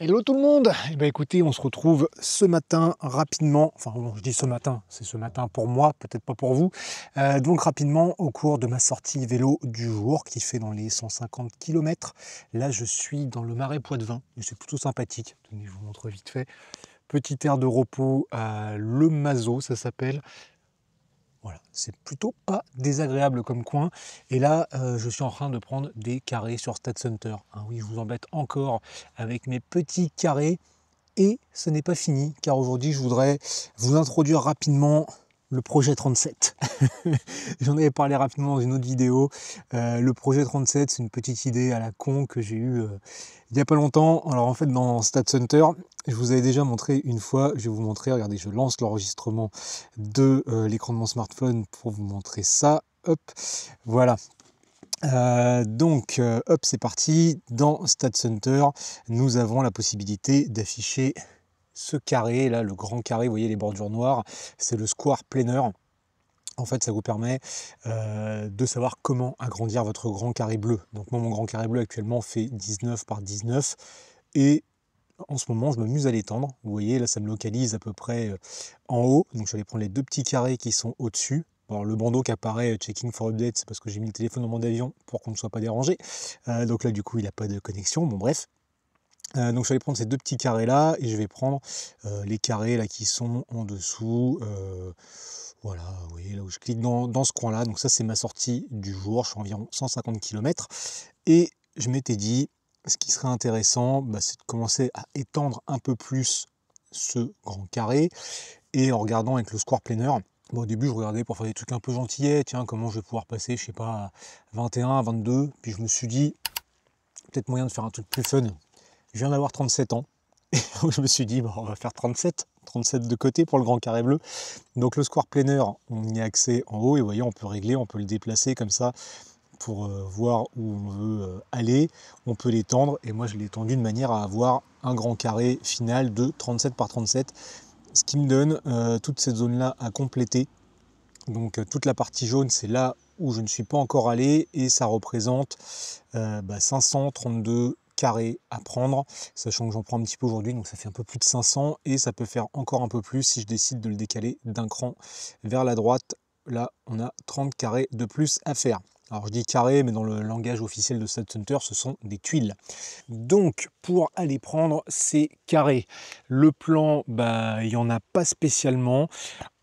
Hello tout le monde Eh bien écoutez, on se retrouve ce matin rapidement, enfin je dis ce matin, c'est ce matin pour moi, peut-être pas pour vous, euh, donc rapidement au cours de ma sortie vélo du jour qui fait dans les 150 km. Là je suis dans le marais Poitevin, et c'est plutôt sympathique, tenez je vous montre vite fait. Petit air de repos, à le Mazo ça s'appelle, voilà, c'est plutôt pas désagréable comme coin. Et là, euh, je suis en train de prendre des carrés sur Stat Center. Ah oui, je vous embête encore avec mes petits carrés. Et ce n'est pas fini, car aujourd'hui, je voudrais vous introduire rapidement le projet 37. J'en avais parlé rapidement dans une autre vidéo. Euh, le projet 37, c'est une petite idée à la con que j'ai eue euh, il n'y a pas longtemps. Alors en fait, dans Stat Center, je vous avais déjà montré une fois, je vais vous montrer, regardez, je lance l'enregistrement de euh, l'écran de mon smartphone pour vous montrer ça. Hop, voilà, donc, hop, c'est parti. Dans Stat nous avons la possibilité d'afficher ce carré, là, le grand carré, vous voyez les bordures noires, c'est le square planeur. En fait, ça vous permet euh, de savoir comment agrandir votre grand carré bleu. Donc moi, mon grand carré bleu actuellement fait 19 par 19 et en ce moment, je m'amuse à l'étendre. Vous voyez, là, ça me localise à peu près euh, en haut. Donc, je vais prendre les deux petits carrés qui sont au-dessus. Alors, le bandeau qui apparaît euh, checking for update, c'est parce que j'ai mis le téléphone en mon avion pour qu'on ne soit pas dérangé. donc là, du coup, il n'a pas de connexion. Bon, bref. Euh, donc je vais prendre ces deux petits carrés là et je vais prendre euh, les carrés là qui sont en dessous. Euh, voilà, vous voyez là où je clique dans, ce coin là. Donc ça c'est ma sortie du jour, je suis environ 150 km. Et je m'étais dit, ce qui serait intéressant, bah, c'est de commencer à étendre un peu plus ce grand carré. Et en regardant avec le square planner, au début, je regardais pour faire des trucs un peu gentillets, tiens, comment je vais pouvoir passer, je sais pas, 21, 22. Puis je me suis dit, peut-être moyen de faire un truc plus fun, je viens d'avoir 37 ans. Et je me suis dit, bon, on va faire 37, 37 de côté pour le grand carré bleu. Donc le square planner, on y a accès en haut et vous voyez, on peut régler, on peut le déplacer comme ça pour euh, voir où on veut euh, aller. On peut l'étendre et moi je l'ai étendu de manière à avoir un grand carré final de 37 par 37, ce qui me donne euh, toute cette zone-là à compléter. Donc toute la partie jaune, c'est là où je ne suis pas encore allé et ça représente 532 bah, carrés à prendre, sachant que j'en prends un petit peu aujourd'hui, donc ça fait un peu plus de 500, et ça peut faire encore un peu plus si je décide de le décaler d'un cran vers la droite. Là, on a 30 carrés de plus à faire. Alors je dis carré, mais dans le langage officiel de Sad Center, ce sont des tuiles. Donc pour aller prendre ces carrés, le plan, bah, il n'y en a pas spécialement.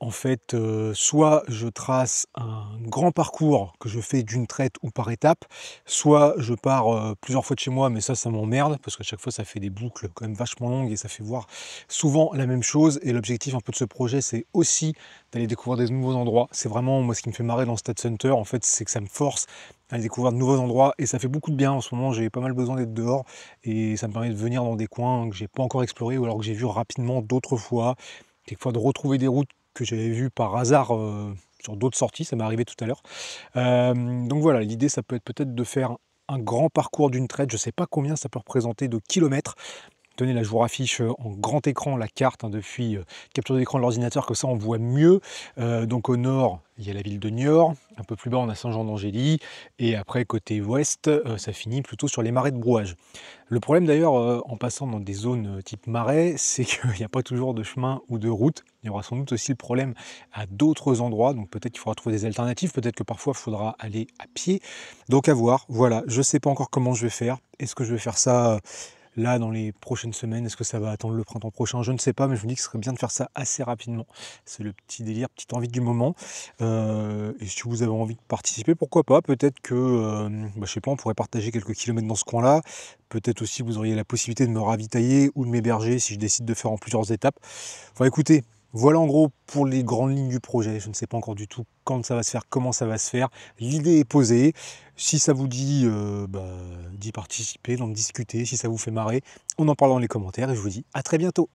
En fait, euh, soit je trace un grand parcours que je fais d'une traite ou par étape, soit je pars euh, plusieurs fois de chez moi, mais ça, ça m'emmerde parce qu'à chaque fois, ça fait des boucles quand même vachement longues et ça fait voir souvent la même chose. Et l'objectif un peu de ce projet, c'est aussi d'aller découvrir des nouveaux endroits. C'est vraiment moi ce qui me fait marrer dans State Center. En fait, c'est que ça me force à aller découvrir de nouveaux endroits et ça fait beaucoup de bien. En ce moment, j'ai pas mal besoin d'être dehors et ça me permet de venir dans des coins que j'ai pas encore explorés ou alors que j'ai vu rapidement d'autres fois quelquefois de retrouver des routes que j'avais vu par hasard euh, sur d'autres sorties, ça m'est arrivé tout à l'heure. Euh, donc voilà, l'idée ça peut être peut-être de faire un grand parcours d'une traite, je ne sais pas combien ça peut représenter de kilomètres, Tenez, là, je vous affiche euh, en grand écran la carte hein, depuis euh, capture d'écran de l'ordinateur, comme ça on voit mieux. Euh, donc au nord, il y a la ville de Niort, un peu plus bas, on a Saint-Jean-d'Angély, et après, côté ouest, ça finit plutôt sur les marais de brouage. Le problème d'ailleurs, en passant dans des zones type marais, c'est qu'il n'y a pas toujours de chemin ou de route. Il y aura sans doute aussi le problème à d'autres endroits, donc peut-être qu'il faudra trouver des alternatives, peut-être que parfois il faudra aller à pied. Donc à voir, voilà, je ne sais pas encore comment je vais faire. Est-ce que je vais faire ça là dans les prochaines semaines. Est-ce que ça va attendre le printemps prochain Je ne sais pas, mais je me dis que ce serait bien de faire ça assez rapidement. C'est le petit délire, petite envie du moment. Euh, et si vous avez envie de participer, pourquoi pas Peut-être que, je euh, ne bah, je sais pas, on pourrait partager quelques kilomètres dans ce coin-là. Peut-être aussi vous auriez la possibilité de me ravitailler ou de m'héberger si je décide de faire en plusieurs étapes. Enfin écoutez, voilà en gros pour les grandes lignes du projet. Je ne sais pas encore du tout quand ça va se faire, comment ça va se faire. L'idée est posée. Si ça vous dit euh, bah, d'y participer, d'en discuter, si ça vous fait marrer, on en parle dans les commentaires et je vous dis à très bientôt.